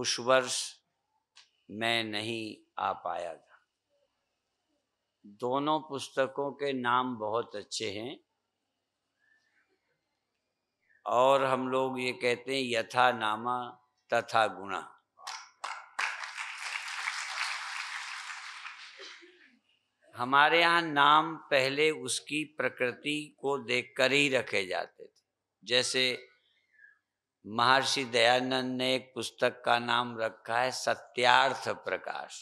उस वर्ष मैं नहीं आ पाया था दोनों पुस्तकों के नाम बहुत अच्छे हैं और हम लोग ये कहते हैं यथा नामा तथा गुणा हमारे यहाँ नाम पहले उसकी प्रकृति को देखकर ही रखे जाते थे जैसे महर्षि दयानंद ने एक पुस्तक का नाम रखा है सत्यार्थ प्रकाश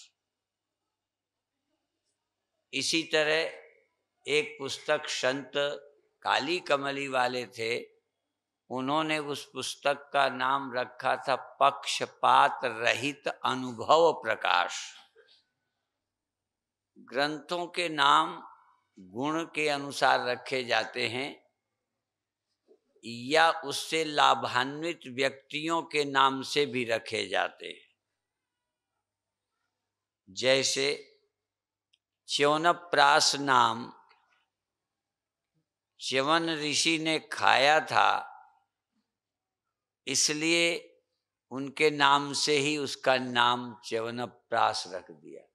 इसी तरह एक पुस्तक संत काली कमली वाले थे उन्होंने उस पुस्तक का नाम रखा था पक्षपात रहित अनुभव प्रकाश ग्रंथों के नाम गुण के अनुसार रखे जाते हैं या उससे लाभान्वित व्यक्तियों के नाम से भी रखे जाते हैं जैसे च्यवनप्रास नाम च्यवन ऋषि ने खाया था इसलिए उनके नाम से ही उसका नाम च्यवनप्रास रख दिया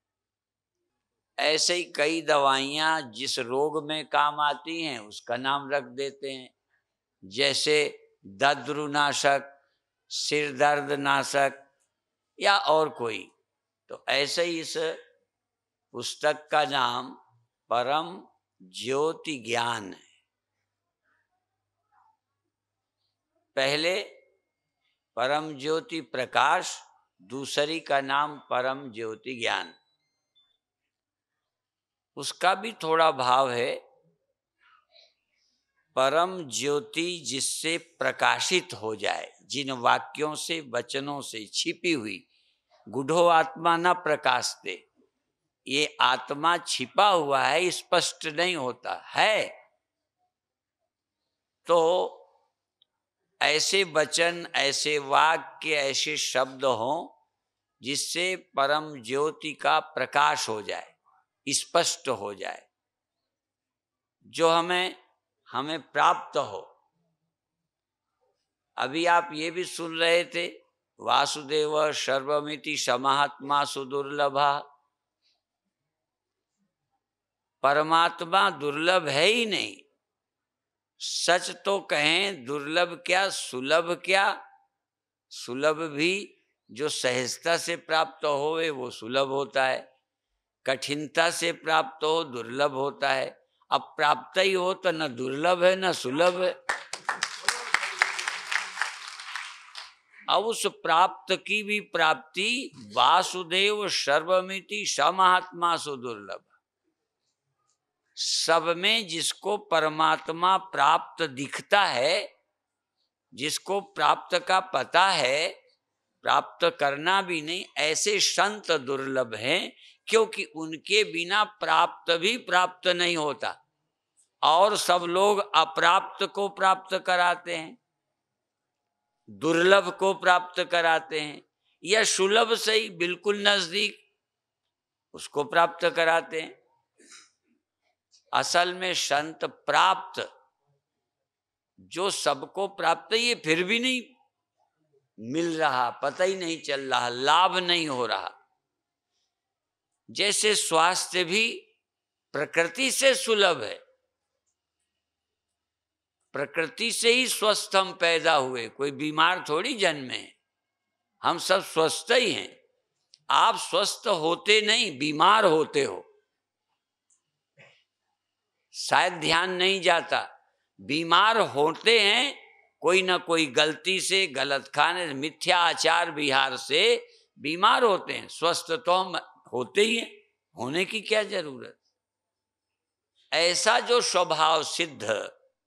ऐसे ही कई दवाइयाँ जिस रोग में काम आती हैं उसका नाम रख देते हैं जैसे दद्रुनाशक सिर दर्द नाशक या और कोई तो ऐसे ही इस पुस्तक का नाम परम ज्योति ज्ञान है पहले परम ज्योति प्रकाश दूसरी का नाम परम ज्योति ज्ञान उसका भी थोड़ा भाव है परम ज्योति जिससे प्रकाशित हो जाए जिन वाक्यों से वचनों से छिपी हुई गुढ़ो आत्मा न प्रकाश दे ये आत्मा छिपा हुआ है स्पष्ट नहीं होता है तो ऐसे वचन ऐसे वाक्य ऐसे शब्द हों जिससे परम ज्योति का प्रकाश हो जाए स्पष्ट हो जाए जो हमें हमें प्राप्त हो अभी आप ये भी सुन रहे थे वासुदेव सर्वमिति समात्मा सुदुर्लभा परमात्मा दुर्लभ है ही नहीं सच तो कहें दुर्लभ क्या सुलभ क्या सुलभ भी जो सहजता से प्राप्त हो वो सुलभ होता है कठिनता से प्राप्त हो दुर्लभ होता है अब प्राप्त ही हो तो न दुर्लभ है न सुलभ है अब उस प्राप्त की भी प्राप्ति वासुदेव सर्वमिति समात्मा सुदुर्लभ सब में जिसको परमात्मा प्राप्त दिखता है जिसको प्राप्त का पता है प्राप्त करना भी नहीं ऐसे संत दुर्लभ हैं क्योंकि उनके बिना प्राप्त भी प्राप्त नहीं होता और सब लोग अप्राप्त को प्राप्त कराते हैं दुर्लभ को प्राप्त कराते हैं या सुलभ से ही बिल्कुल नजदीक उसको प्राप्त कराते हैं असल में संत प्राप्त जो सबको प्राप्त ये फिर भी नहीं मिल रहा पता ही नहीं चल रहा लाभ नहीं हो रहा जैसे स्वास्थ्य भी प्रकृति से सुलभ है प्रकृति से ही स्वस्थ हम पैदा हुए कोई बीमार थोड़ी जन्मे हम सब स्वस्थ ही हैं आप स्वस्थ होते नहीं बीमार होते हो शायद ध्यान नहीं जाता बीमार होते हैं कोई ना कोई गलती से गलत खाने मिथ्या आचार विहार से बीमार होते हैं स्वस्थ तो हम होते ही हैं होने की क्या जरूरत ऐसा जो स्वभाव सिद्ध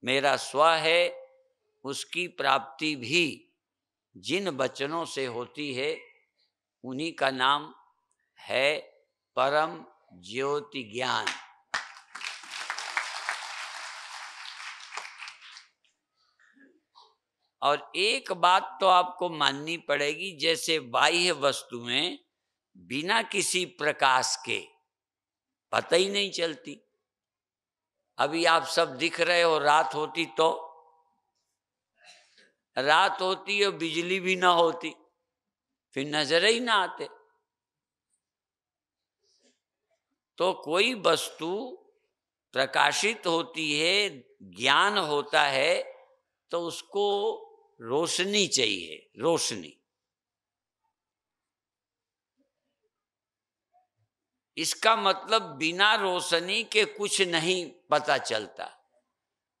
मेरा स्व है उसकी प्राप्ति भी जिन वचनों से होती है उन्हीं का नाम है परम ज्योति ज्ञान और एक बात तो आपको माननी पड़ेगी जैसे बाह्य वस्तुएं बिना किसी प्रकाश के पता ही नहीं चलती अभी आप सब दिख रहे हो रात होती तो रात होती और बिजली भी ना होती फिर नजर ही ना आते तो कोई वस्तु प्रकाशित होती है ज्ञान होता है तो उसको रोशनी चाहिए रोशनी इसका मतलब बिना रोशनी के कुछ नहीं पता चलता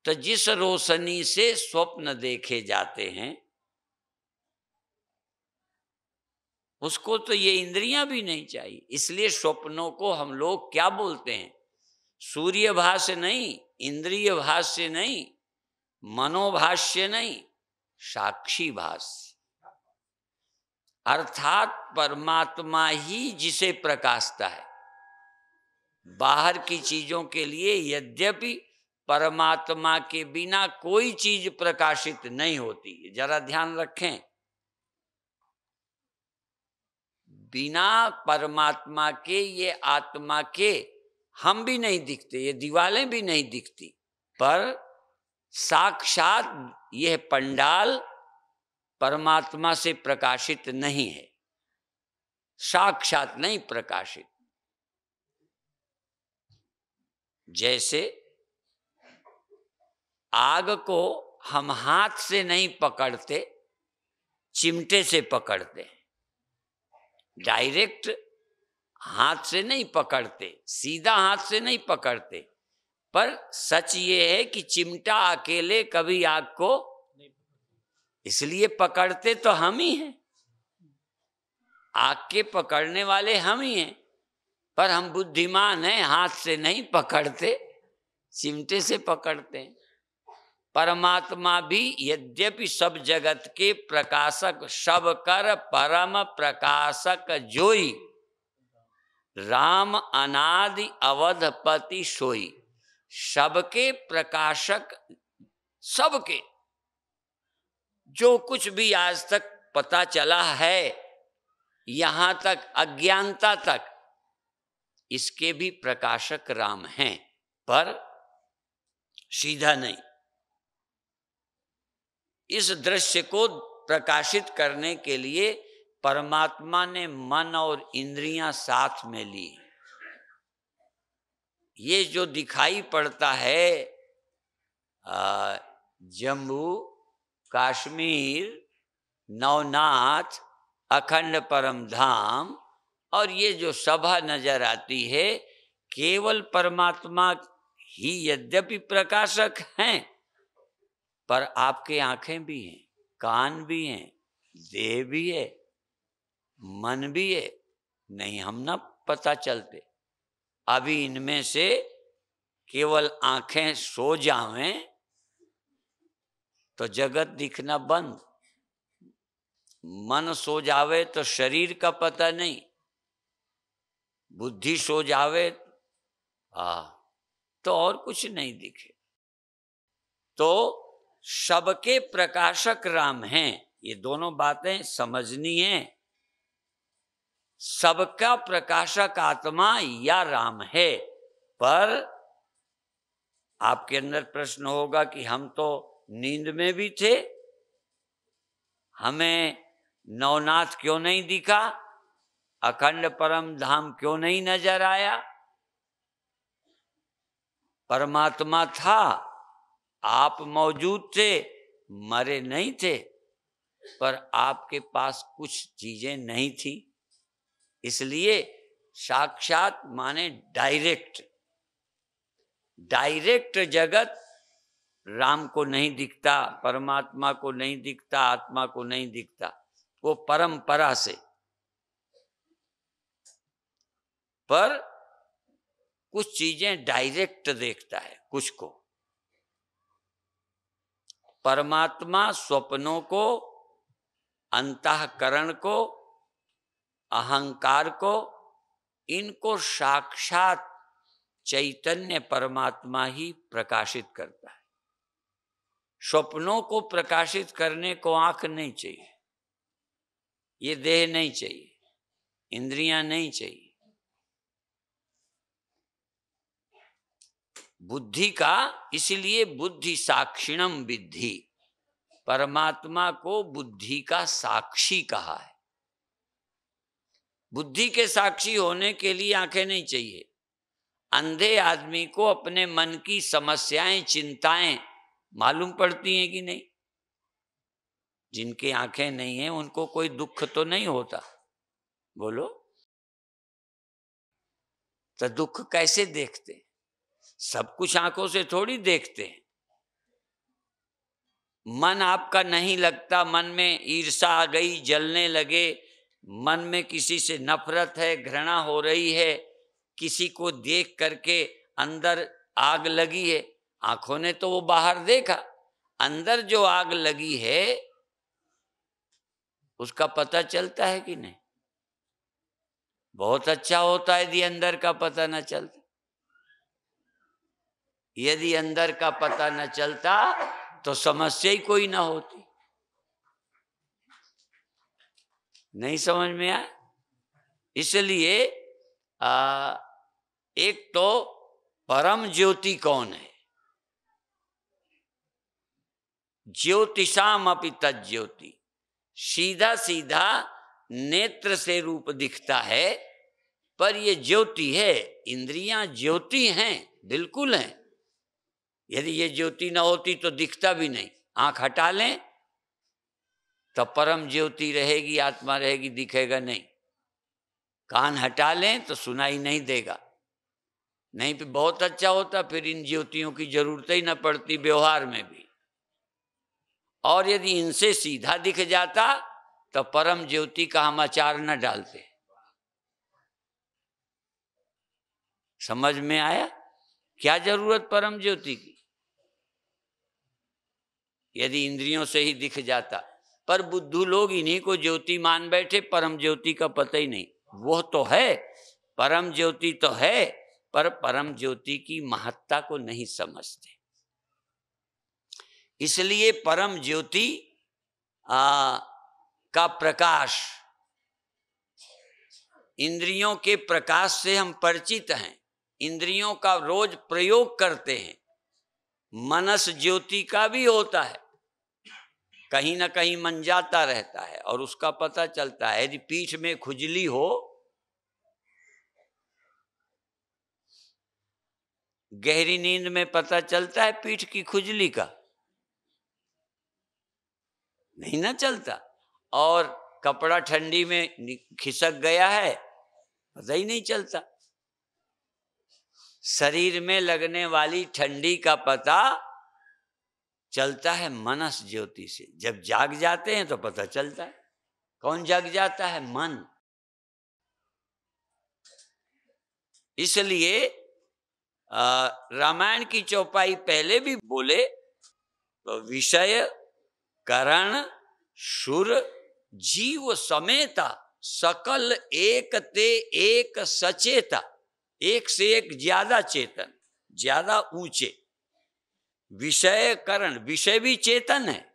तो जिस रोशनी से स्वप्न देखे जाते हैं उसको तो ये इंद्रियां भी नहीं चाहिए इसलिए स्वप्नों को हम लोग क्या बोलते हैं सूर्य भाष्य नहीं इंद्रिय भाष्य नहीं मनोभाष्य नहीं साक्षी भाष्य अर्थात परमात्मा ही जिसे प्रकाशता है बाहर की चीजों के लिए यद्यपि परमात्मा के बिना कोई चीज प्रकाशित नहीं होती जरा ध्यान रखें बिना परमात्मा के ये आत्मा के हम भी नहीं दिखते ये दीवारें भी नहीं दिखती पर साक्षात यह पंडाल परमात्मा से प्रकाशित नहीं है साक्षात नहीं प्रकाशित जैसे आग को हम हाथ से नहीं पकड़ते चिमटे से पकड़ते डायरेक्ट हाथ से नहीं पकड़ते सीधा हाथ से नहीं पकड़ते पर सच ये है कि चिमटा अकेले कभी आग को इसलिए पकड़ते तो हम ही हैं आग के पकड़ने वाले हम ही हैं पर हम बुद्धिमान हैं हाथ से नहीं पकड़ते चिमटे से पकड़ते हैं परमात्मा भी यद्यपि सब जगत के प्रकाशक सब कर परम प्रकाशक जोई राम अनादि अवधपति सोई सबके प्रकाशक सबके जो कुछ भी आज तक पता चला है यहां तक अज्ञानता तक इसके भी प्रकाशक राम हैं पर सीधा नहीं इस दृश्य को प्रकाशित करने के लिए परमात्मा ने मन और इंद्रियां साथ में ली ये जो दिखाई पड़ता है जम्मू काश्मीर नवनाथ अखंड परम धाम और ये जो सभा नजर आती है केवल परमात्मा ही यद्यपि प्रकाशक हैं पर आपके आंखें भी हैं कान भी हैं देह भी है मन भी है नहीं हम ना पता चलते अभी इनमें से केवल आंखें सो जावें तो जगत दिखना बंद मन सो जावे तो शरीर का पता नहीं बुद्धि सो जावे आ हाँ, तो और कुछ नहीं दिखे तो सबके प्रकाशक राम हैं ये दोनों बातें समझनी है सबका प्रकाशक आत्मा या राम है पर आपके अंदर प्रश्न होगा कि हम तो नींद में भी थे हमें नवनाथ क्यों नहीं दिखा अखंड परम धाम क्यों नहीं नजर आया परमात्मा था आप मौजूद थे मरे नहीं थे पर आपके पास कुछ चीजें नहीं थी इसलिए साक्षात माने डायरेक्ट डायरेक्ट जगत राम को नहीं दिखता परमात्मा को नहीं दिखता आत्मा को नहीं दिखता वो परंपरा से पर कुछ चीजें डायरेक्ट देखता है कुछ को परमात्मा स्वप्नों को अंतकरण को अहंकार को इनको साक्षात चैतन्य परमात्मा ही प्रकाशित करता है स्वप्नों को प्रकाशित करने को आंख नहीं चाहिए ये देह नहीं चाहिए इंद्रियां नहीं चाहिए बुद्धि का इसलिए बुद्धि साक्षिणम विद्धि परमात्मा को बुद्धि का साक्षी कहा है बुद्धि के साक्षी होने के लिए आंखें नहीं चाहिए अंधे आदमी को अपने मन की समस्याएं चिंताएं मालूम पड़ती हैं कि नहीं जिनकी आंखें नहीं है उनको कोई दुख तो नहीं होता बोलो तो दुख कैसे देखते सब कुछ आंखों से थोड़ी देखते हैं मन आपका नहीं लगता मन में ईर्षा आ गई जलने लगे मन में किसी से नफरत है घृणा हो रही है किसी को देख करके अंदर आग लगी है आंखों ने तो वो बाहर देखा अंदर जो आग लगी है उसका पता चलता है कि नहीं बहुत अच्छा होता है यदि अंदर का पता ना चलता यदि अंदर का पता न चलता तो समस्या ही कोई ना होती नहीं समझ में आ इसलिए आ, एक तो परम ज्योति कौन है ज्योतिषाम अपनी तज्योति सीधा सीधा नेत्र से रूप दिखता है पर यह ज्योति है इंद्रियां ज्योति हैं बिल्कुल हैं यदि ये ज्योति ना होती तो दिखता भी नहीं आंख हटा लें तो परम ज्योति रहेगी आत्मा रहेगी दिखेगा नहीं कान हटा लें तो सुनाई नहीं देगा नहीं तो बहुत अच्छा होता फिर इन ज्योतियों की जरूरत ही ना पड़ती व्यवहार में भी और यदि इनसे सीधा दिख जाता तो परम ज्योति का हम आचार न डालते समझ में आया क्या जरूरत परम ज्योति की यदि इंद्रियों से ही दिख जाता पर बुद्धू लोग इन्हीं को ज्योति मान बैठे परम ज्योति का पता ही नहीं वो तो है परम ज्योति तो है पर परम ज्योति की महत्ता को नहीं समझते इसलिए परम ज्योति का प्रकाश इंद्रियों के प्रकाश से हम परिचित हैं इंद्रियों का रोज प्रयोग करते हैं मनस ज्योति का भी होता है कहीं ना कहीं मन जाता रहता है और उसका पता चलता है यदि पीठ में खुजली हो गहरी नींद में पता चलता है पीठ की खुजली का नहीं ना चलता और कपड़ा ठंडी में खिसक गया है पता ही नहीं चलता शरीर में लगने वाली ठंडी का पता चलता है मनस ज्योति से जब जाग जाते हैं तो पता चलता है कौन जाग जाता है मन इसलिए रामायण की चौपाई पहले भी बोले तो विषय करण सुर जीव समेता सकल एक ते एक सचेता एक से एक ज्यादा चेतन ज्यादा ऊंचे विषय करण विषय भी चेतन है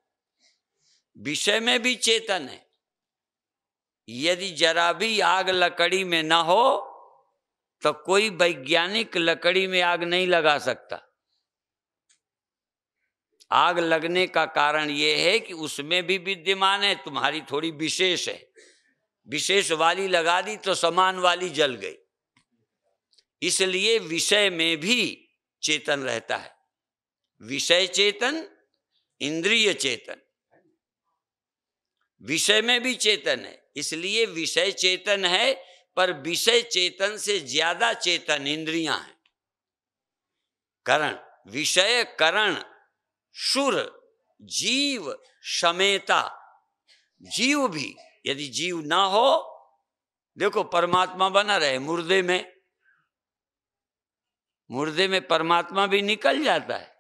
विषय में भी चेतन है यदि जरा भी आग लकड़ी में ना हो तो कोई वैज्ञानिक लकड़ी में आग नहीं लगा सकता आग लगने का कारण यह है कि उसमें भी विद्यमान है तुम्हारी थोड़ी विशेष है विशेष वाली लगा दी तो समान वाली जल गई इसलिए विषय में भी चेतन रहता है विषय चेतन इंद्रिय चेतन विषय में भी चेतन है इसलिए विषय चेतन है पर विषय चेतन से ज्यादा चेतन इंद्रियां हैं करण विषय करण सुर जीव समेता जीव भी यदि जीव ना हो देखो परमात्मा बना रहे मुर्दे में मुर्दे में परमात्मा भी निकल जाता है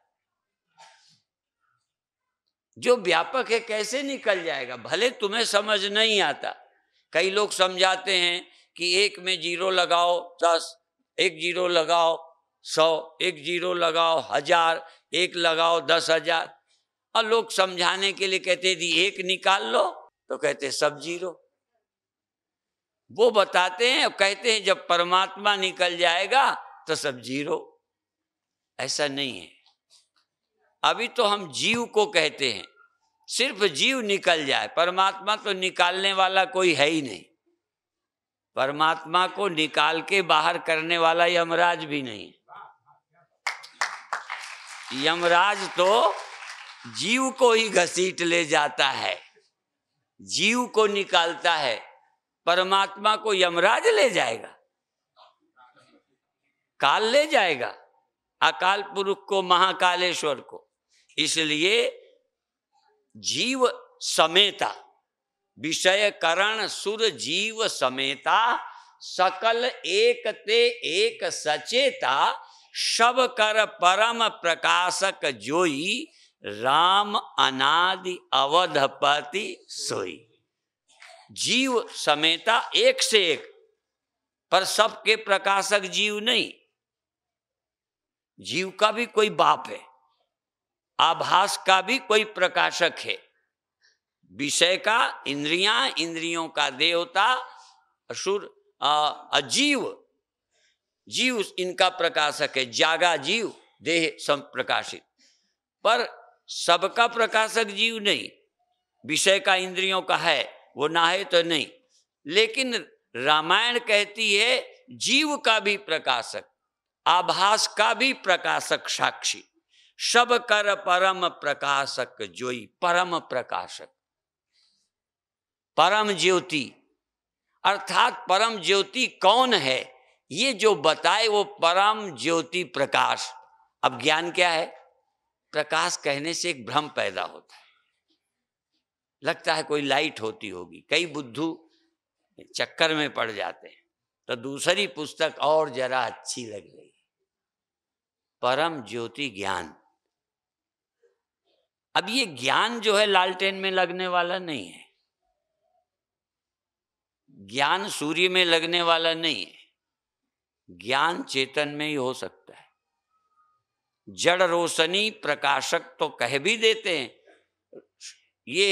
जो व्यापक है कैसे निकल जाएगा भले तुम्हें समझ नहीं आता कई लोग समझाते हैं कि एक में जीरो लगाओ दस एक जीरो लगाओ सौ एक जीरो लगाओ हजार एक लगाओ दस हजार और लोग समझाने के लिए कहते दी एक निकाल लो तो कहते सब जीरो वो बताते हैं कहते हैं जब परमात्मा निकल जाएगा तो सब जीरो ऐसा नहीं है अभी तो हम जीव को कहते हैं सिर्फ जीव निकल जाए परमात्मा तो निकालने वाला कोई है ही नहीं परमात्मा को निकाल के बाहर करने वाला यमराज भी नहीं यमराज तो जीव को ही घसीट ले जाता है जीव को निकालता है परमात्मा को यमराज ले जाएगा काल ले जाएगा अकाल पुरुष को महाकालेश्वर को इसलिए जीव समेता विषय करण सुर जीव समेता सकल एक ते एक सचेता शब कर परम प्रकाशक जोई राम अनादि अवधपति सोई जीव समेता एक से एक पर सबके प्रकाशक जीव नहीं जीव का भी कोई बाप है आभास का भी कोई प्रकाशक है विषय का इंद्रिया इंद्रियों का देवता असुर अजीव जीव इनका प्रकाशक है जागा जीव देह प्रकाशित पर सबका प्रकाशक जीव नहीं विषय का इंद्रियों का है वो ना है तो नहीं लेकिन रामायण कहती है जीव का भी प्रकाशक आभास का भी प्रकाशक साक्षी सब कर परम प्रकाशक जोई परम प्रकाशक परम ज्योति अर्थात परम ज्योति कौन है ये जो बताए वो परम ज्योति प्रकाश अब ज्ञान क्या है प्रकाश कहने से एक भ्रम पैदा होता है लगता है कोई लाइट होती होगी कई बुद्धू चक्कर में पड़ जाते हैं तो दूसरी पुस्तक और जरा अच्छी लग रही परम ज्योति ज्ञान अब ये ज्ञान जो है लालटेन में लगने वाला नहीं है ज्ञान सूर्य में लगने वाला नहीं है ज्ञान चेतन में ही हो सकता है जड़ रोशनी प्रकाशक तो कह भी देते हैं ये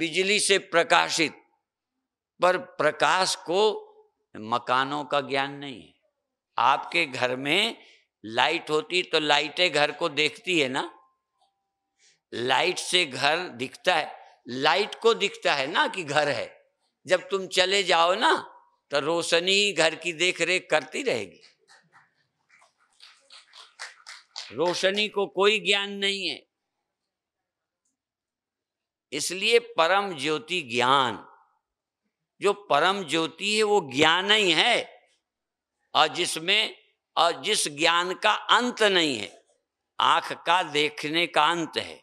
बिजली से प्रकाशित पर प्रकाश को मकानों का ज्ञान नहीं है आपके घर में लाइट होती तो लाइटें घर को देखती है ना लाइट से घर दिखता है लाइट को दिखता है ना कि घर है जब तुम चले जाओ ना तो रोशनी घर की देख रेख करती रहेगी रोशनी को कोई ज्ञान नहीं है इसलिए परम ज्योति ज्ञान जो परम ज्योति है वो ज्ञान ही है और जिसमें और जिस ज्ञान का अंत नहीं है आंख का देखने का अंत है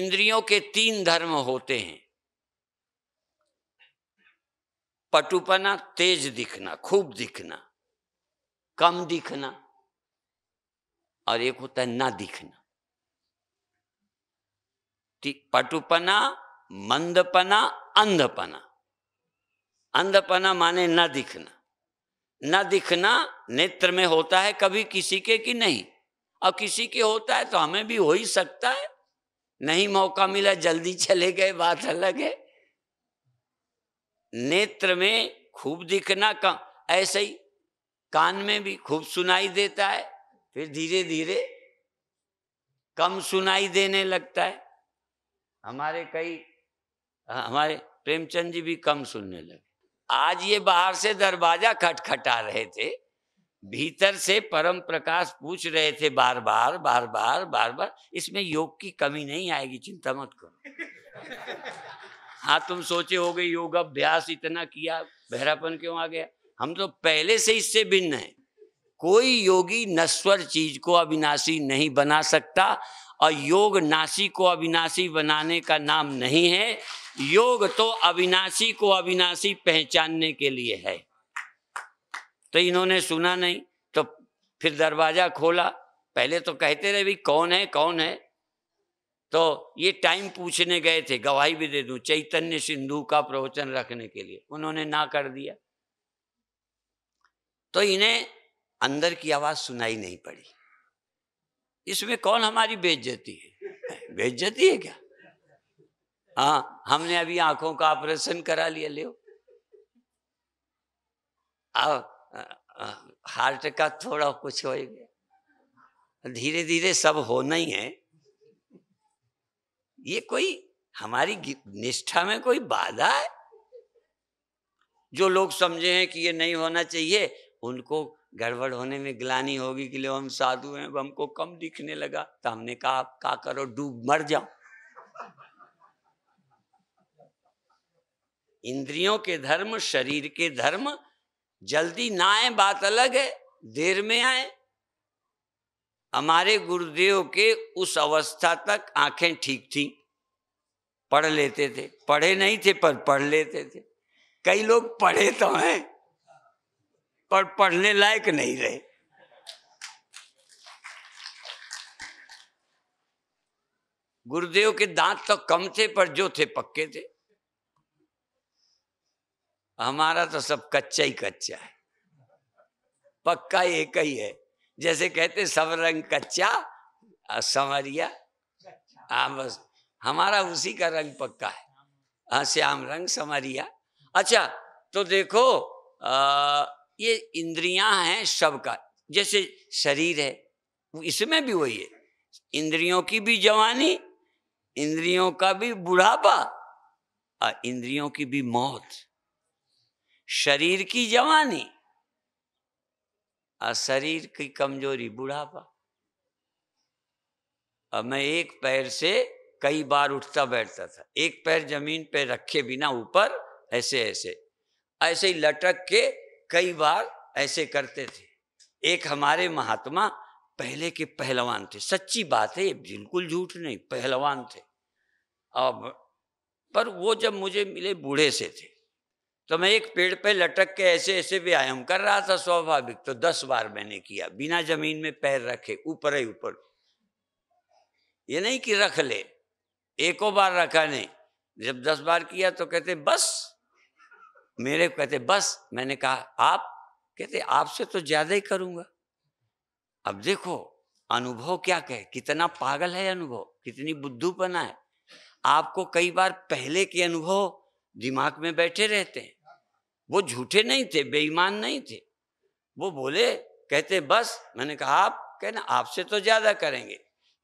इंद्रियों के तीन धर्म होते हैं पटुपना तेज दिखना खूब दिखना कम दिखना और एक होता है ना दिखना पटुपना मंदपना अंधपना अंधपना माने ना दिखना न दिखना नेत्र में होता है कभी किसी के कि नहीं और किसी के होता है तो हमें भी हो ही सकता है नहीं मौका मिला जल्दी चले गए बात अलग है नेत्र में खूब दिखना का ऐसे ही कान में भी खूब सुनाई देता है फिर धीरे धीरे कम सुनाई देने लगता है हमारे कई हमारे प्रेमचंद जी भी कम सुनने लगे आज ये बाहर से दरवाजा खटखटा रहे थे भीतर से परम प्रकाश पूछ रहे थे बार बार बार बार बार बार इसमें योग की कमी नहीं आएगी चिंता मत करो हाँ तुम सोचे हो गए योग अभ्यास इतना किया बहरापन क्यों आ गया हम तो पहले से इससे भिन्न है कोई योगी नश्वर चीज को अविनाशी नहीं बना सकता और योग नाशी को अविनाशी बनाने का नाम नहीं है योग तो अविनाशी को अविनाशी पहचानने के लिए है तो इन्होंने सुना नहीं तो फिर दरवाजा खोला पहले तो कहते रहे भी कौन है कौन है तो ये टाइम पूछने गए थे गवाही भी दे दूं चैतन्य सिंधु का प्रवचन रखने के लिए उन्होंने ना कर दिया तो इन्हें अंदर की आवाज सुनाई नहीं पड़ी इसमें कौन हमारी बेइज्जती है बेइज्जती है क्या हाँ हमने अभी आंखों का ऑपरेशन करा लिया लियो अब हार्ट का थोड़ा कुछ हो गया धीरे धीरे सब होना ही है ये कोई हमारी निष्ठा में कोई बाधा है जो लोग समझे हैं कि ये नहीं होना चाहिए उनको गड़बड़ होने में ग्लानी होगी कि लो हम साधु हैं हमको कम दिखने लगा तो हमने कहा आप का करो डूब मर जाओ इंद्रियों के धर्म शरीर के धर्म जल्दी ना आए बात अलग है देर में आए हमारे गुरुदेव के उस अवस्था तक आंखें ठीक थी पढ़ लेते थे पढ़े नहीं थे पर पढ़ लेते थे कई लोग पढ़े तो हैं पर पढ़ने लायक नहीं रहे गुरुदेव के दांत तो कम थे पर जो थे पक्के थे हमारा तो सब कच्चा ही कच्चा है पक्का एक ही है जैसे कहते सब रंग कच्चा समरिया हाँ बस हमारा उसी का रंग पक्का है हाँ श्याम रंग समरिया अच्छा तो देखो आ, ये इंद्रियां हैं सबका जैसे शरीर है इसमें भी वही है इंद्रियों की भी जवानी इंद्रियों का भी बुढ़ापा और इंद्रियों की भी मौत शरीर की जवानी और शरीर की कमजोरी बुढ़ापा अब मैं एक पैर से कई बार उठता बैठता था एक पैर जमीन पे रखे बिना ऊपर ऐसे ऐसे ऐसे ही लटक के कई बार ऐसे करते थे एक हमारे महात्मा पहले के पहलवान थे सच्ची बात है ये बिल्कुल झूठ नहीं पहलवान थे अब पर वो जब मुझे मिले बूढ़े से थे तो मैं एक पेड़ पे लटक के ऐसे ऐसे व्यायाम कर रहा था स्वाभाविक तो दस बार मैंने किया बिना जमीन में पैर रखे ऊपर ही ऊपर ये नहीं कि रख ले एको बार रखा नहीं जब दस बार किया तो कहते बस मेरे कहते बस मैंने कहा आप कहते आपसे तो ज्यादा ही करूंगा अब देखो अनुभव क्या कहे कितना पागल है अनुभव कितनी बुद्धूपना है आपको कई बार पहले के अनुभव दिमाग में बैठे रहते हैं वो झूठे नहीं थे बेईमान नहीं थे वो बोले कहते बस मैंने कहा आप कहना आपसे तो ज़्यादा करेंगे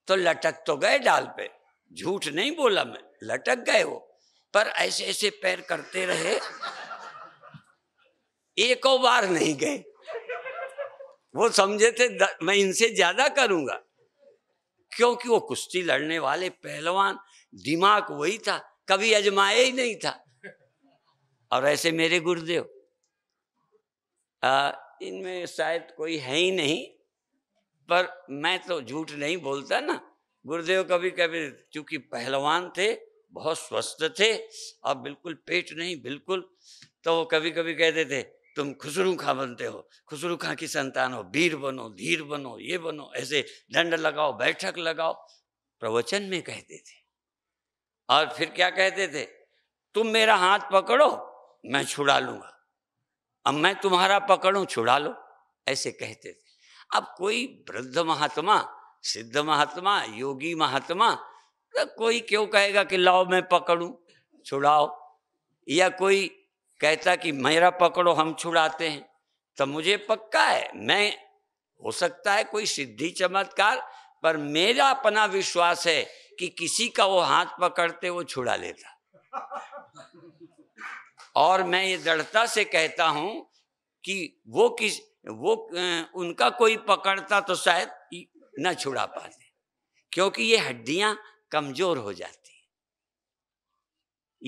तो लटक तो गए डाल पे झूठ नहीं बोला मैं लटक गए वो पर ऐसे ऐसे पैर करते रहे एक बार नहीं गए वो समझे थे मैं इनसे ज्यादा करूंगा क्योंकि वो कुश्ती लड़ने वाले पहलवान दिमाग वही था कभी अजमाया ही नहीं था और ऐसे मेरे गुरुदेव इनमें शायद कोई है ही नहीं पर मैं तो झूठ नहीं बोलता ना गुरुदेव कभी कभी चूंकि पहलवान थे बहुत स्वस्थ थे और बिल्कुल पेट नहीं बिल्कुल तो वो कभी कभी कहते थे तुम खुसरू खां बनते हो खुसरू खां की संतान हो वीर बनो धीर बनो ये बनो ऐसे दंड लगाओ बैठक लगाओ प्रवचन में कहते थे और फिर क्या कहते थे तुम मेरा हाथ पकड़ो मैं छुड़ा लूंगा अब मैं तुम्हारा पकड़ू छुड़ा लो ऐसे कहते थे अब कोई वृद्ध महात्मा सिद्ध महात्मा योगी महात्मा तो कोई क्यों कहेगा कि लाओ मैं पकड़ू छुड़ाओ या कोई कहता कि मेरा पकड़ो हम छुड़ाते हैं तो मुझे पक्का है मैं हो सकता है कोई सिद्धि चमत्कार पर मेरा अपना विश्वास है कि किसी का वो हाथ पकड़ते वो छुड़ा लेता और मैं ये दृढ़ता से कहता हूँ कि वो किस वो उनका कोई पकड़ता तो शायद न छुड़ा पाते क्योंकि ये हड्डियां कमजोर हो जाती हैं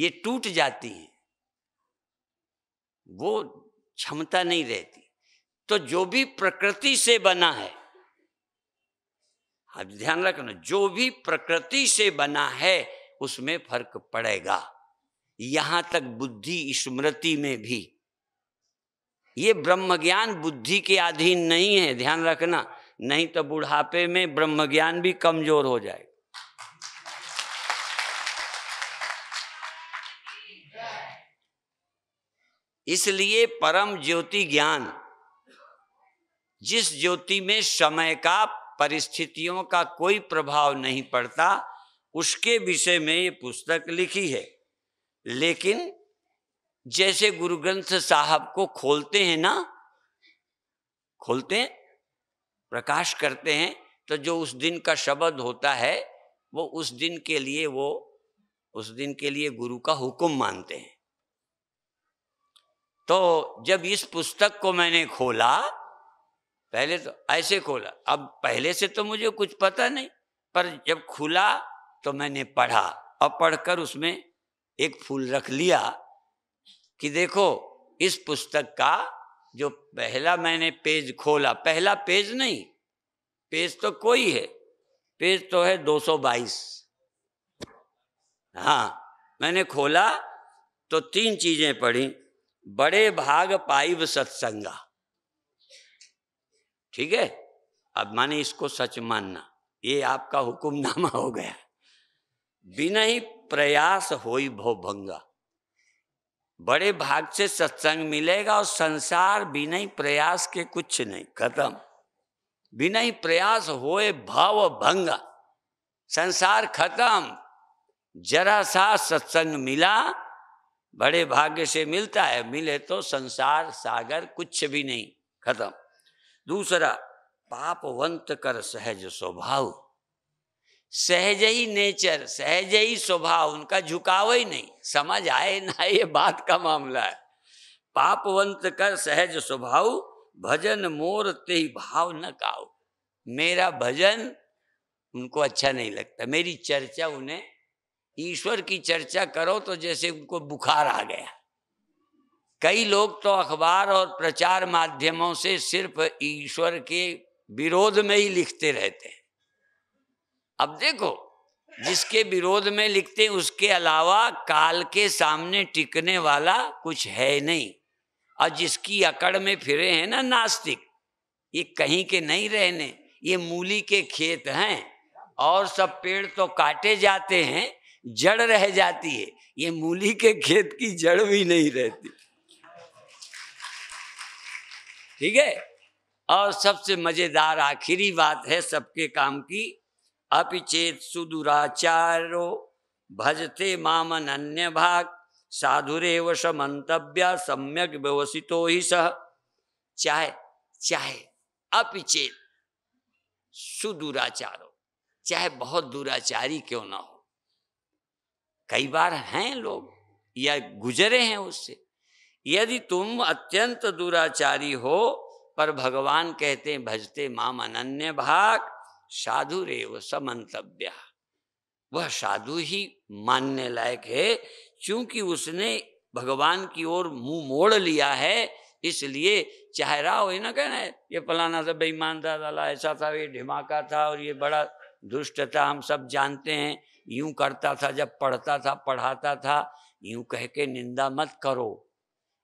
ये टूट जाती हैं वो क्षमता नहीं रहती तो जो भी प्रकृति से बना है अब ध्यान रखना जो भी प्रकृति से बना है उसमें फर्क पड़ेगा यहां तक बुद्धि स्मृति में भी ये ब्रह्म ज्ञान बुद्धि के अधीन नहीं है ध्यान रखना नहीं तो बुढ़ापे में ब्रह्म ज्ञान भी कमजोर हो जाए इसलिए परम ज्योति ज्ञान जिस ज्योति में समय का परिस्थितियों का कोई प्रभाव नहीं पड़ता उसके विषय में ये पुस्तक लिखी है लेकिन जैसे गुरु ग्रंथ साहब को खोलते हैं ना खोलते हैं प्रकाश करते हैं तो जो उस दिन का शब्द होता है वो उस दिन के लिए वो उस दिन के लिए गुरु का हुक्म मानते हैं तो जब इस पुस्तक को मैंने खोला पहले तो ऐसे खोला अब पहले से तो मुझे कुछ पता नहीं पर जब खुला तो मैंने पढ़ा और पढ़कर उसमें एक फूल रख लिया कि देखो इस पुस्तक का जो पहला मैंने पेज खोला पहला पेज नहीं पेज तो कोई है पेज तो है 222 हाँ मैंने खोला तो तीन चीजें पढ़ी बड़े भाग पाइव सत्संगा ठीक है अब माने इसको सच मानना ये आपका हुक्मनामा हो गया बिना ही प्रयास होई भो भंगा बड़े भाग से सत्संग मिलेगा और संसार बिना ही प्रयास के कुछ नहीं खत्म बिना ही प्रयास होए भाव भंगा संसार खत्म जरा सा सत्संग मिला बड़े भाग्य से मिलता है मिले तो संसार सागर कुछ भी नहीं खत्म दूसरा पापवंत कर सहज स्वभाव सहज ही नेचर सहज ही स्वभाव उनका झुकाव ही नहीं समझ आए ना ये बात का मामला है पापवंत कर सहज स्वभाव भजन मोर ते भाव न काओ मेरा भजन उनको अच्छा नहीं लगता मेरी चर्चा उन्हें ईश्वर की चर्चा करो तो जैसे उनको बुखार आ गया कई लोग तो अखबार और प्रचार माध्यमों से सिर्फ ईश्वर के विरोध में ही लिखते रहते हैं अब देखो जिसके विरोध में लिखते उसके अलावा काल के सामने टिकने वाला कुछ है नहीं और जिसकी अकड़ में फिरे हैं ना नास्तिक ये कहीं के नहीं रहने ये मूली के खेत हैं और सब पेड़ तो काटे जाते हैं जड़ रह जाती है ये मूली के खेत की जड़ भी नहीं रहती ठीक है और सबसे मजेदार आखिरी बात है सबके काम की अपिचेत सुदुराचारो भजते मामन अन्य भाग साधुरेव स मंतव्य सम्यक व्यवसितो ही सह चाहे चाहे अपिचेत सुदुराचारो चाहे बहुत दुराचारी क्यों ना हो कई बार हैं लोग या गुजरे हैं उससे यदि तुम अत्यंत दुराचारी हो पर भगवान कहते हैं भजते माम अनन्य भाग साधु रेव समंतव्य वह साधु ही मानने लायक है क्योंकि उसने भगवान की ओर मुंह मोड़ लिया है इसलिए चेहरा हो ना कहना है ये फलाना सा तो बेईमान था ऐसा था ये धिमाका था और ये बड़ा दुष्ट था हम सब जानते हैं यूं करता था जब पढ़ता था पढ़ाता था यूं कह के निंदा मत करो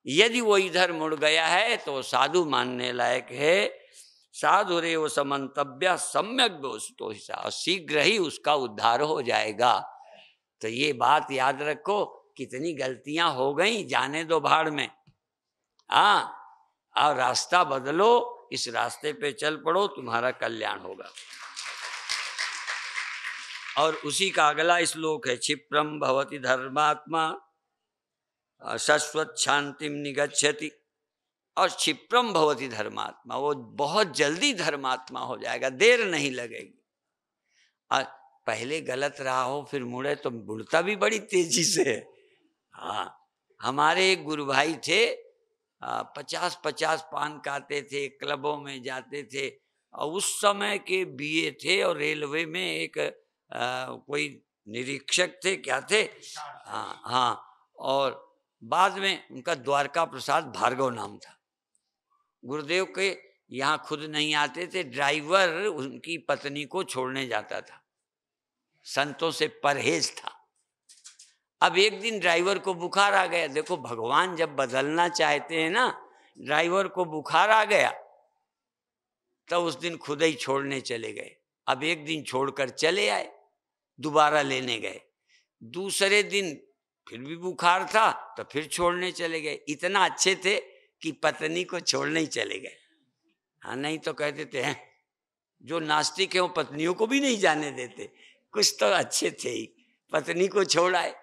यदि वो इधर मुड़ गया है तो साधु मानने लायक है साधुरेव समन्तव्य सम्यक दोस्तों हिसाब शीघ्र ही उसका उद्धार हो जाएगा तो ये बात याद रखो कितनी गलतियां हो गई जाने दो भाड़ में हाँ और रास्ता बदलो इस रास्ते पे चल पड़ो तुम्हारा कल्याण होगा और उसी का अगला श्लोक है क्षिप्रम भवती धर्मात्मा शाश्वत शांतिम निगछति और क्षिप्रम भवती धर्मात्मा वो बहुत जल्दी धर्मात्मा हो जाएगा देर नहीं लगेगी और पहले गलत रहा हो फिर मुड़े तो मुड़ता भी बड़ी तेजी से हाँ हमारे एक गुरु भाई थे पचास पचास पान खाते थे क्लबों में जाते थे और उस समय के बीए थे और रेलवे में एक आ, कोई निरीक्षक थे क्या थे हाँ हाँ और बाद में उनका द्वारका प्रसाद भार्गव नाम था गुरुदेव के यहाँ खुद नहीं आते थे ड्राइवर उनकी पत्नी को छोड़ने जाता था संतों से परहेज था अब एक दिन ड्राइवर को बुखार आ गया देखो भगवान जब बदलना चाहते हैं ना ड्राइवर को बुखार आ गया तो उस दिन खुद ही छोड़ने चले गए अब एक दिन छोड़कर चले आए दोबारा लेने गए दूसरे दिन फिर भी बुखार था तो फिर छोड़ने चले गए इतना अच्छे थे कि पत्नी को छोड़ने ही चले गए हाँ नहीं तो कह देते हैं जो नास्तिक है वो पत्नियों को भी नहीं जाने देते कुछ तो अच्छे थे ही पत्नी को छोड़ आए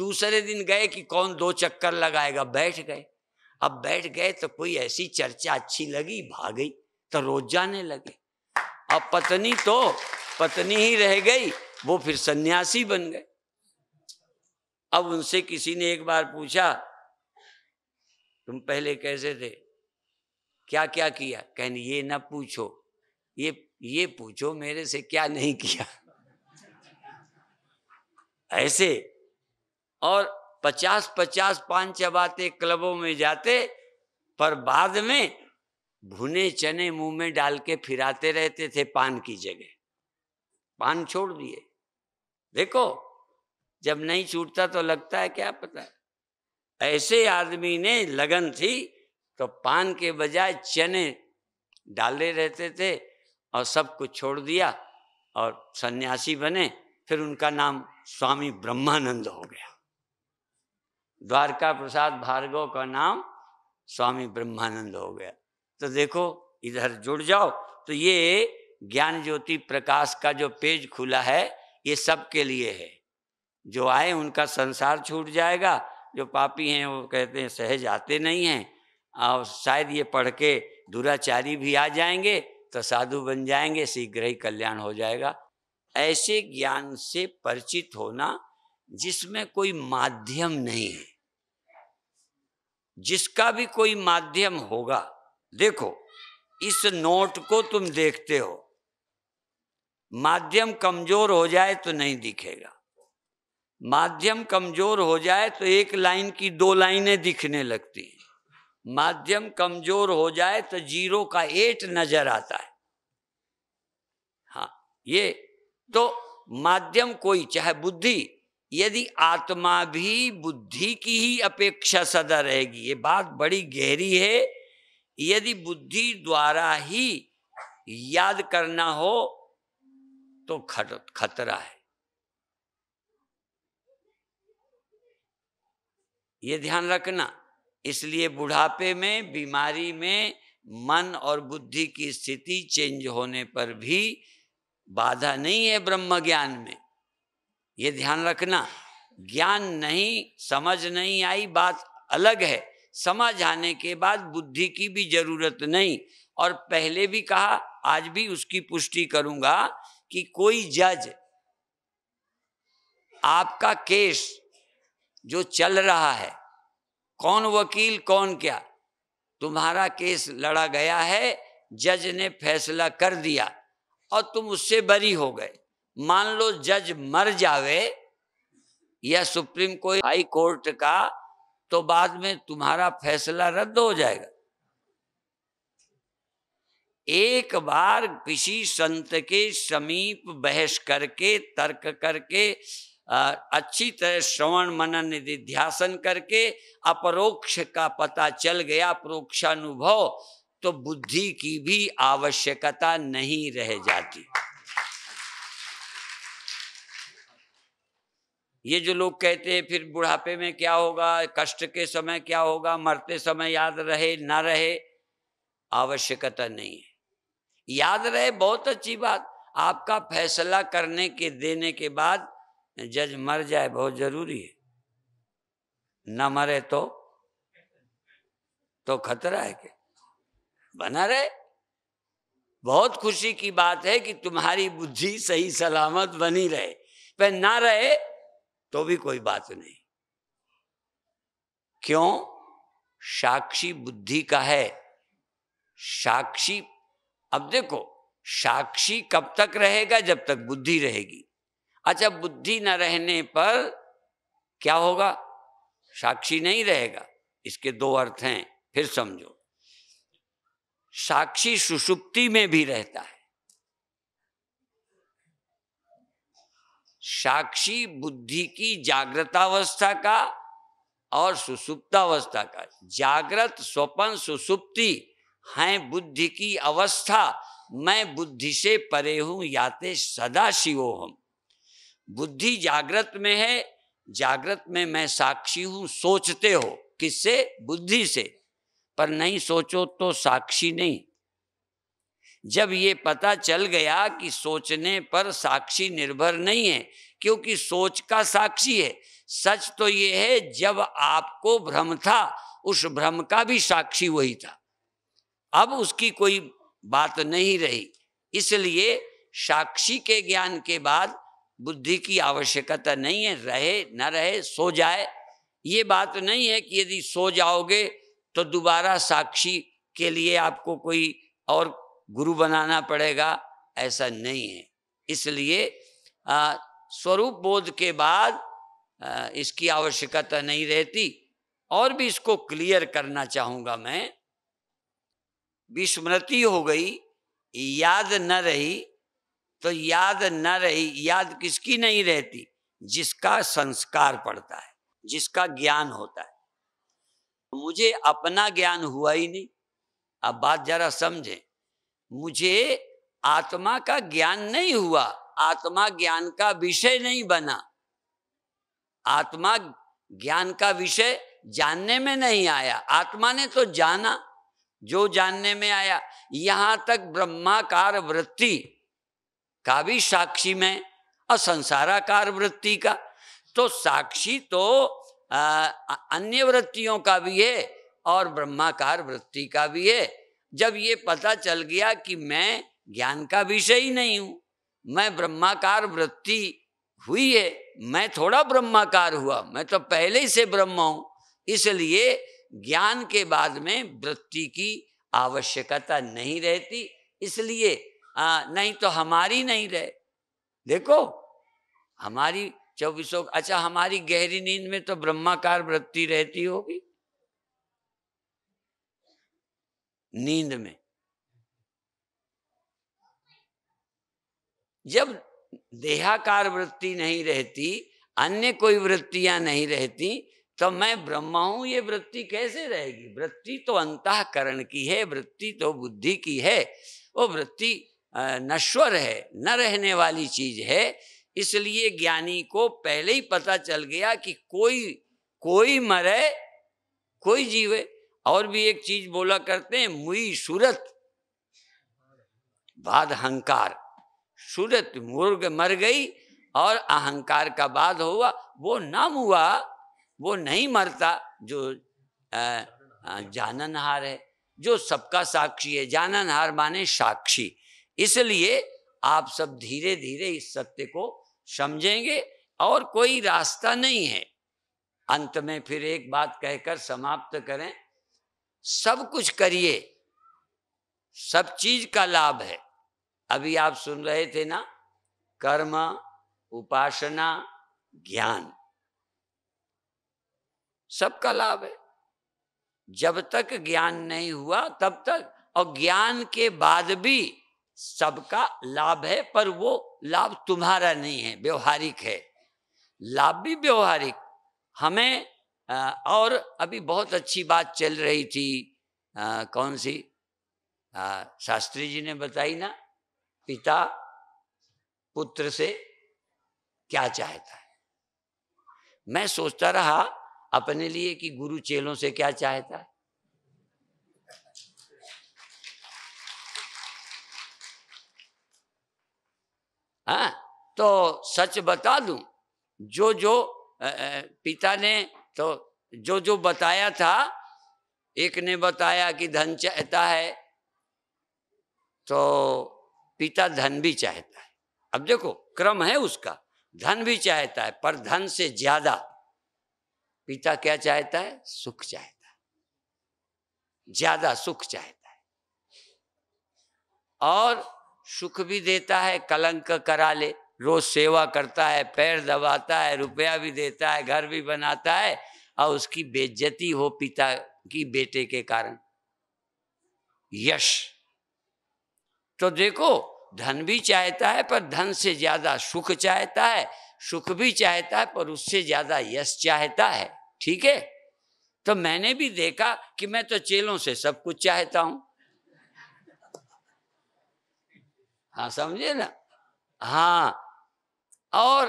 दूसरे दिन गए कि कौन दो चक्कर लगाएगा बैठ गए अब बैठ गए तो कोई ऐसी चर्चा अच्छी लगी भागी तो रोज जाने लगे अब पत्नी तो पत्नी ही रह गई वो फिर सन्यासी बन गए अब उनसे किसी ने एक बार पूछा तुम पहले कैसे थे क्या क्या किया कहने ये ना पूछो ये ये पूछो मेरे से क्या नहीं किया ऐसे और पचास पचास पान चबाते क्लबों में जाते पर बाद में भुने चने मुंह में डाल के फिराते रहते थे पान की जगह पान छोड़ दिए देखो जब नहीं छूटता तो लगता है क्या पता है ऐसे आदमी ने लगन थी तो पान के बजाय चने डाले रहते थे और सब कुछ छोड़ दिया और सन्यासी बने फिर उनका नाम स्वामी ब्रह्मानंद हो गया द्वारका प्रसाद भार्गव का नाम स्वामी ब्रह्मानंद हो गया तो देखो इधर जुड़ जाओ तो ये ज्ञान ज्योति प्रकाश का जो पेज खुला है ये सबके लिए है जो आए उनका संसार छूट जाएगा जो पापी हैं वो कहते हैं सहज आते नहीं हैं और शायद ये पढ़ के दुराचारी भी आ जाएंगे तो साधु बन जाएंगे शीघ्र ही कल्याण हो जाएगा ऐसे ज्ञान से परिचित होना जिसमें कोई माध्यम नहीं है जिसका भी कोई माध्यम होगा देखो इस नोट को तुम देखते हो माध्यम कमजोर हो जाए तो नहीं दिखेगा माध्यम कमजोर हो जाए तो एक लाइन की दो लाइनें दिखने लगती हैं माध्यम कमजोर हो जाए तो जीरो का एट नजर आता है हाँ ये तो माध्यम कोई चाहे बुद्धि यदि आत्मा भी बुद्धि की ही अपेक्षा सदा रहेगी ये बात बड़ी गहरी है यदि बुद्धि द्वारा ही याद करना हो तो खतरा है ये ध्यान रखना इसलिए बुढ़ापे में बीमारी में मन और बुद्धि की स्थिति चेंज होने पर भी बाधा नहीं है ब्रह्म ज्ञान में ये ध्यान रखना ज्ञान नहीं समझ नहीं आई बात अलग है समझ आने के बाद बुद्धि की भी जरूरत नहीं और पहले भी कहा आज भी उसकी पुष्टि करूंगा कि कोई जज आपका केस जो चल रहा है कौन वकील कौन क्या तुम्हारा केस लड़ा गया है जज ने फैसला कर दिया और तुम उससे बरी हो गए मान लो जज मर जावे या सुप्रीम कोर्ट हाई कोर्ट का तो बाद में तुम्हारा फैसला रद्द हो जाएगा एक बार किसी संत के समीप बहस करके तर्क करके अच्छी तरह श्रवण मनन निधि ध्यासन करके अपरोक्ष का पता चल गया परोक्षानुभव तो बुद्धि की भी आवश्यकता नहीं रह जाती ये जो लोग कहते हैं फिर बुढ़ापे में क्या होगा कष्ट के समय क्या होगा मरते समय याद रहे ना रहे आवश्यकता नहीं है याद रहे बहुत अच्छी बात आपका फैसला करने के देने के बाद जज मर जाए बहुत जरूरी है ना मरे तो तो खतरा है कि बना रहे बहुत खुशी की बात है कि तुम्हारी बुद्धि सही सलामत बनी रहे पर ना रहे तो भी कोई बात नहीं क्यों साक्षी बुद्धि का है साक्षी अब देखो साक्षी कब तक रहेगा जब तक बुद्धि रहेगी अच्छा बुद्धि न रहने पर क्या होगा साक्षी नहीं रहेगा इसके दो अर्थ हैं फिर समझो साक्षी सुषुप्ति में भी रहता है साक्षी बुद्धि की जागृतावस्था का और सुसुप्तावस्था का जागृत स्वपन सुसुप्ति है बुद्धि की अवस्था मैं बुद्धि से परे हूं याते सदा शिवो हम बुद्धि जागृत में है जागृत में मैं साक्षी हूं सोचते हो किससे बुद्धि से पर नहीं सोचो तो साक्षी नहीं जब ये पता चल गया कि सोचने पर साक्षी निर्भर नहीं है क्योंकि सोच का साक्षी है सच तो ये है जब आपको भ्रम था उस भ्रम का भी साक्षी वही था अब उसकी कोई बात नहीं रही इसलिए साक्षी के ज्ञान के बाद बुद्धि की आवश्यकता नहीं है रहे न रहे सो जाए ये बात नहीं है कि यदि सो जाओगे तो दोबारा साक्षी के लिए आपको कोई और गुरु बनाना पड़ेगा ऐसा नहीं है इसलिए स्वरूप बोध के बाद आ, इसकी आवश्यकता नहीं रहती और भी इसको क्लियर करना चाहूँगा मैं विस्मृति हो गई याद न रही तो याद न रही याद किसकी नहीं रहती जिसका संस्कार पड़ता है जिसका ज्ञान होता है मुझे अपना ज्ञान हुआ ही नहीं अब बात जरा समझे मुझे आत्मा का ज्ञान नहीं हुआ आत्मा ज्ञान का विषय नहीं बना आत्मा ज्ञान का विषय जानने में नहीं आया आत्मा ने तो जाना जो जानने में आया यहां तक ब्रह्माकार वृत्ति का भी साक्षी में और संसाराकार वृत्ति का तो साक्षी तो आ, अन्य वृत्तियों का भी है और ब्रह्माकार वृत्ति का भी है जब ये पता चल गया कि मैं ज्ञान का विषय ही नहीं हूँ मैं ब्रह्माकार वृत्ति हुई है मैं थोड़ा ब्रह्माकार हुआ मैं तो पहले ही से ब्रह्म हूं इसलिए ज्ञान के बाद में वृत्ति की आवश्यकता नहीं रहती इसलिए आ, नहीं तो हमारी नहीं रहे देखो हमारी चौबीसों अच्छा हमारी गहरी नींद में तो ब्रह्माकार वृत्ति रहती होगी नींद में जब देहाकार वृत्ति नहीं रहती अन्य कोई वृत्तियां नहीं रहती तो मैं ब्रह्मा हूं ये वृत्ति कैसे रहेगी वृत्ति तो अंतकरण की है वृत्ति तो बुद्धि की है वो वृत्ति नश्वर है न रहने वाली चीज है इसलिए ज्ञानी को पहले ही पता चल गया कि कोई कोई मरे कोई जीवे और भी एक चीज बोला करते हैं मुई सूरत बाद अहंकार सूरत मुर्ग मर गई और अहंकार का बाद हुआ वो नाम हुआ वो नहीं मरता जो जाननहार है जो सबका साक्षी है जाननहार माने साक्षी इसलिए आप सब धीरे धीरे इस सत्य को समझेंगे और कोई रास्ता नहीं है अंत में फिर एक बात कहकर समाप्त करें सब कुछ करिए सब चीज का लाभ है अभी आप सुन रहे थे ना कर्म उपासना ज्ञान सबका लाभ है जब तक ज्ञान नहीं हुआ तब तक और ज्ञान के बाद भी सबका लाभ है पर वो लाभ तुम्हारा नहीं है व्यवहारिक है लाभ भी व्यवहारिक हमें और अभी बहुत अच्छी बात चल रही थी कौन सी शास्त्री जी ने बताई ना पिता पुत्र से क्या चाहता है मैं सोचता रहा अपने लिए कि गुरु चेलों से क्या चाहता है तो सच बता दूं जो जो पिता ने तो जो जो बताया था एक ने बताया कि धन चाहता है तो पिता धन भी चाहता है अब देखो क्रम है उसका धन भी चाहता है पर धन से ज्यादा पिता क्या चाहता है सुख चाहता है ज्यादा सुख चाहता है और सुख भी देता है कलंक करा ले रोज सेवा करता है पैर दबाता है रुपया भी देता है घर भी बनाता है और उसकी बेज्जती हो पिता की बेटे के कारण यश तो देखो धन भी चाहता है पर धन से ज्यादा सुख चाहता है सुख भी चाहता है पर उससे ज्यादा यश चाहता है ठीक है तो मैंने भी देखा कि मैं तो चेलों से सब कुछ चाहता हूं हाँ समझे ना हाँ और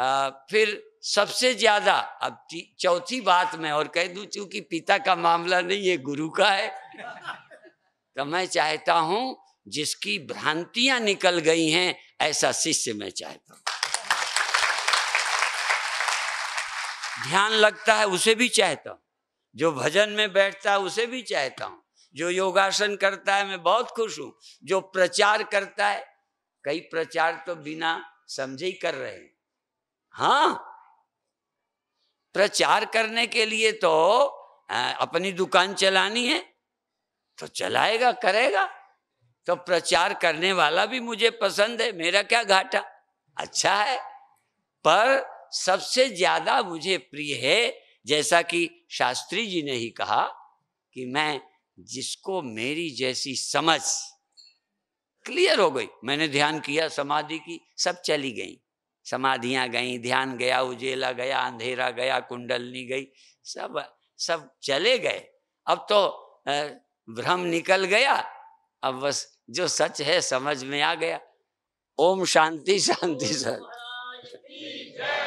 आ, फिर सबसे ज्यादा अब चौथी बात मैं और कह दूं चूंकि पिता का मामला नहीं है गुरु का है तो मैं चाहता हूं जिसकी भ्रांतियां निकल गई हैं ऐसा शिष्य मैं चाहता हूं ध्यान लगता है उसे भी चाहता हूं जो भजन में बैठता है उसे भी चाहता हूं जो योगासन करता है मैं बहुत खुश हूं जो प्रचार करता है कई प्रचार तो बिना समझे ही कर रहे हैं हाँ प्रचार करने के लिए तो अपनी दुकान चलानी है तो चलाएगा करेगा तो प्रचार करने वाला भी मुझे पसंद है मेरा क्या घाटा अच्छा है पर सबसे ज्यादा मुझे प्रिय है जैसा कि शास्त्री जी ने ही कहा कि मैं जिसको मेरी जैसी समझ क्लियर हो गई मैंने ध्यान किया समाधि की सब चली गई समाधियां गई ध्यान गया उजेला गया अंधेरा गया कुंडलनी गई सब सब चले गए अब तो भ्रम निकल गया अब बस जो सच है समझ में आ गया ओम शांति शांति सर